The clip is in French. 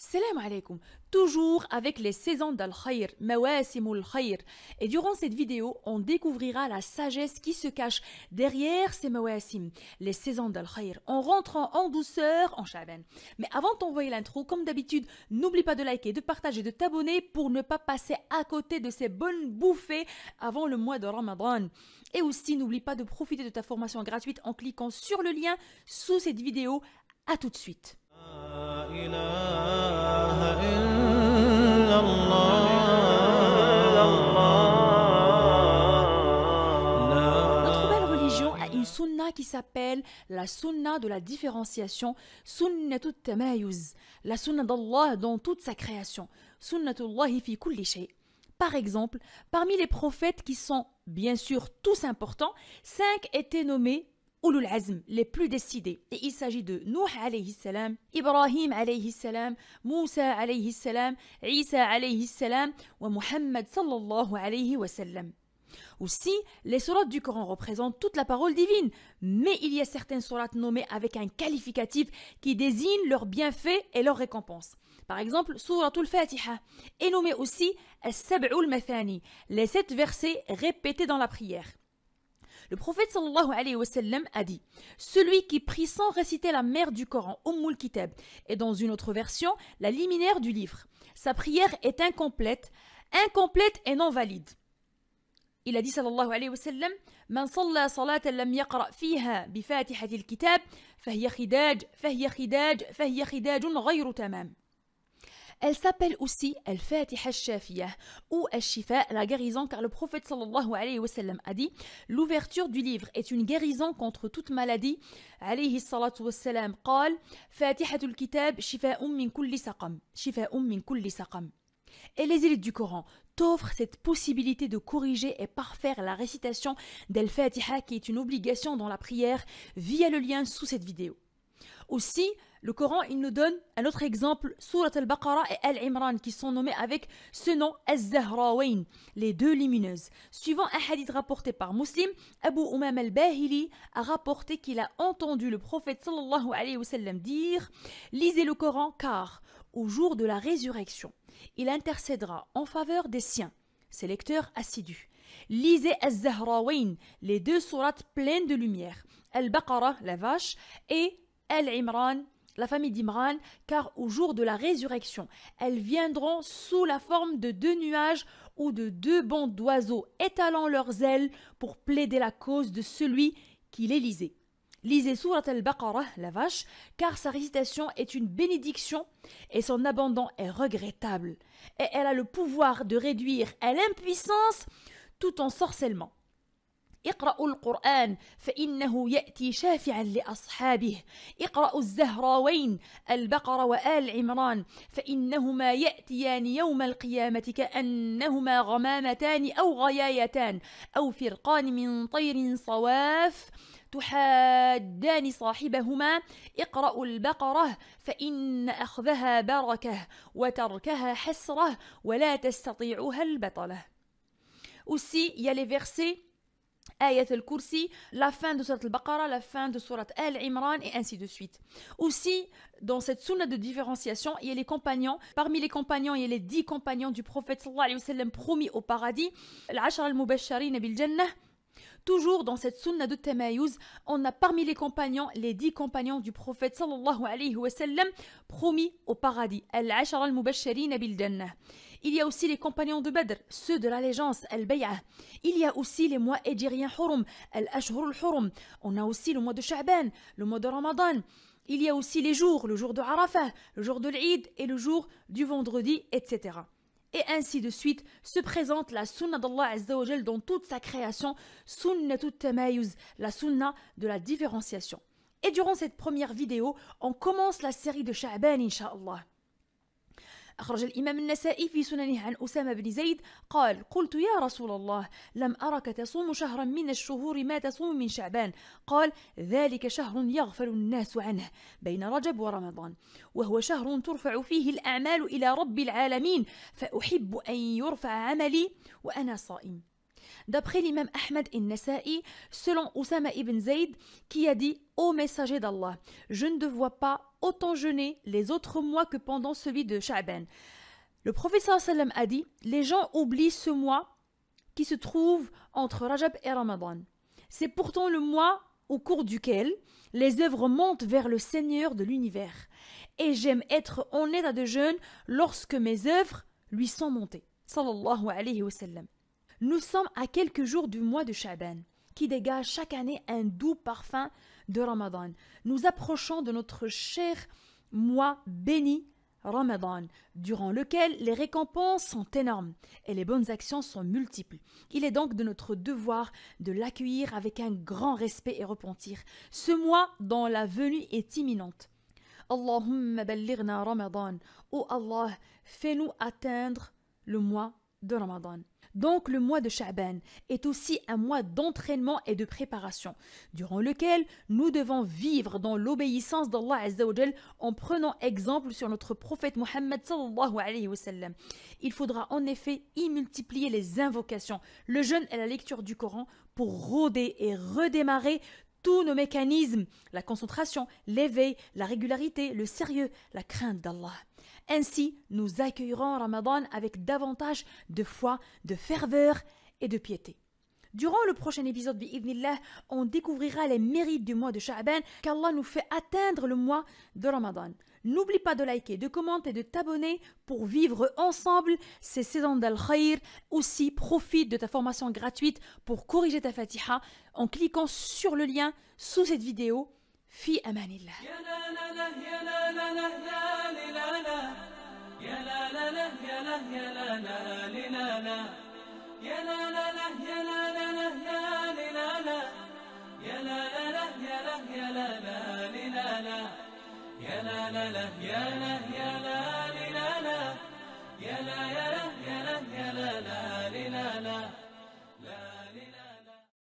Salam alaikum. Toujours avec les saisons d'Al-Khayr, Mawasimul Khayr. Et durant cette vidéo, on découvrira la sagesse qui se cache derrière ces Mawasim, les saisons d'Al-Khayr, en rentrant en douceur en Shaban. Mais avant d'envoyer l'intro, comme d'habitude, n'oublie pas de liker, de partager, de t'abonner pour ne pas passer à côté de ces bonnes bouffées avant le mois de Ramadan. Et aussi, n'oublie pas de profiter de ta formation gratuite en cliquant sur le lien sous cette vidéo. À tout de suite. qui s'appelle la sunna de la différenciation, sunnatut tamayuz, la sunna d'Allah dans toute sa création, sunnatullahi fi kulli shay. Par exemple, parmi les prophètes qui sont bien sûr tous importants, cinq étaient nommés ulul azm, les plus décidés. Et il s'agit de Nuh alayhi salam, Ibrahim alayhi salam, Moussa alayhi salam, Isa alayhi salam, wa Muhammad sallallahu alayhi wa sallam. Aussi, les surates du Coran représentent toute la parole divine, mais il y a certaines surates nommées avec un qualificatif qui désigne leurs bienfaits et leurs récompenses. Par exemple, Suratul Fatiha est nommée aussi As-Sab'ul Mathani, les sept versets répétés dans la prière. Le prophète sallallahu a dit Celui qui prie sans réciter la mère du Coran, Ummul Kitab, et dans une autre version, la liminaire du livre, sa prière est incomplète, incomplète et non valide. إلى دي صلى الله عليه وسلم من صلى صلاة لم يقرأ فيها بفاتحة الكتاب فهي خداج فهي خداج فهي خداج غير تمام Elle s'appelle aussi Al-Fatiha Shafia ou Al-Shifa, la guérison, car le prophète sallallahu alayhi wa sallam a dit L'ouverture du livre est une guérison contre toute maladie. Alayhi salatu wa sallam قال Fatiha Fatihatul kitab shifa'um min kulli saqam. Shifa'um min kulli saqam. Et les élites du Coran t'offrent cette possibilité de corriger et parfaire la récitation d'El Fatiha qui est une obligation dans la prière via le lien sous cette vidéo. Aussi, le Coran, il nous donne un autre exemple, Surat al-Baqarah et Al-Imran, qui sont nommés avec ce nom, Al-Zahrawayn, les deux lumineuses. Suivant un hadith rapporté par Muslim, Abu Umam al-Bahili a rapporté qu'il a entendu le prophète sallallahu alayhi wa sallam dire Lisez le Coran, car au jour de la résurrection, il intercédera en faveur des siens, ses lecteurs assidus. Lisez Al-Zahrawayn, les deux sourates pleines de lumière, Al-Baqarah, la vache, et Al-Imran, la famille d'Imran, car au jour de la résurrection, elles viendront sous la forme de deux nuages ou de deux bandes d'oiseaux étalant leurs ailes pour plaider la cause de celui qui les lisait. Lisez Surat al-Baqarah, la vache, car sa récitation est une bénédiction et son abandon est regrettable. Et elle a le pouvoir de réduire à l'impuissance tout sorcellement. اقرأوا القرآن فإنه يأتي شافعا لأصحابه اقرأوا الزهراوين البقرة وآل عمران فإنهما يأتيان يوم القيامة كأنهما غمامتان أو غيايتان أو فرقان من طير صواف تحادان صاحبهما اقرأوا البقرة فإن أخذها بركة وتركها حسرة ولا تستطيعها البطلة Aussi, il y a les versets Ayat al-Kursi, la fin de Surat al-Baqarah, la fin de Surat al-Imran et ainsi de suite. Aussi, dans cette sunna de différenciation, il y a les compagnons. Parmi les compagnons, il y a les dix compagnons du prophète sallallahu alayhi wa sallam promis au paradis. la ashar al jannah Toujours dans cette sunna de Temayouz, on a parmi les compagnons, les dix compagnons du prophète alayhi wa promis au paradis. al al Il y a aussi les compagnons de Badr, ceux de l'allégeance, Al-Bay'ah. Il y a aussi les mois égyriens Hurum, Al-Ashhur al On a aussi le mois de Sha'ban, le mois de Ramadan. Il y a aussi les jours, le jour de Arafah, le jour de l'Eid et le jour du vendredi, etc et ainsi de suite, se présente la sunna d'Allah Azzawajal dans toute sa création, Sunna tamayuz, la sunna de la différenciation. Et durant cette première vidéo, on commence la série de Sha'ban, inshallah. أخرج الإمام النسائي في سننه عن أسامة بن زيد قال قلت يا رسول الله لم أرك تصوم شهرا من الشهور ما تصوم من شعبان قال ذلك شهر يغفل الناس عنه بين رجب ورمضان وهو شهر ترفع فيه الأعمال إلى رب العالمين فأحب أن يرفع عملي وأنا صائم D'après l'imam Ahmed al-Nasa'i, selon Oussama ibn Zayd, qui a dit Ô messager d'Allah, je ne devois pas autant jeûner les autres mois que pendant celui de Sha'ban. Le professeur sallam a dit Les gens oublient ce mois qui se trouve entre Rajab et Ramadan. C'est pourtant le mois au cours duquel les œuvres montent vers le Seigneur de l'univers. Et j'aime être en état de jeûne lorsque mes œuvres lui sont montées. Sallallahu nous sommes à quelques jours du mois de Shaban, qui dégage chaque année un doux parfum de Ramadan. Nous approchons de notre cher mois béni Ramadan, durant lequel les récompenses sont énormes et les bonnes actions sont multiples. Il est donc de notre devoir de l'accueillir avec un grand respect et repentir, ce mois dont la venue est imminente. Allahumma ballirna Ramadan, ô Allah, fais-nous atteindre le mois de Ramadan. Donc le mois de Sha'ban est aussi un mois d'entraînement et de préparation, durant lequel nous devons vivre dans l'obéissance d'Allah en prenant exemple sur notre prophète Mohammed Il faudra en effet y multiplier les invocations, le jeûne et la lecture du Coran pour rôder et redémarrer tous nos mécanismes, la concentration, l'éveil, la régularité, le sérieux, la crainte d'Allah. Ainsi, nous accueillerons Ramadan avec davantage de foi, de ferveur et de piété. Durant le prochain épisode, de on découvrira les mérites du mois de Sha'ban qu'Allah nous fait atteindre le mois de Ramadan. N'oublie pas de liker, de commenter, et de t'abonner pour vivre ensemble ces saisons d'Al-Khair. Aussi, profite de ta formation gratuite pour corriger ta fatiha en cliquant sur le lien sous cette vidéo. Fi amanillah. يا لا لا لا يا لا لا لا يا لا لا يا لا لا لا يا لا يا لا لا لا لا يا لا لا لا يا لا يا لا لا لا يا لا يا لا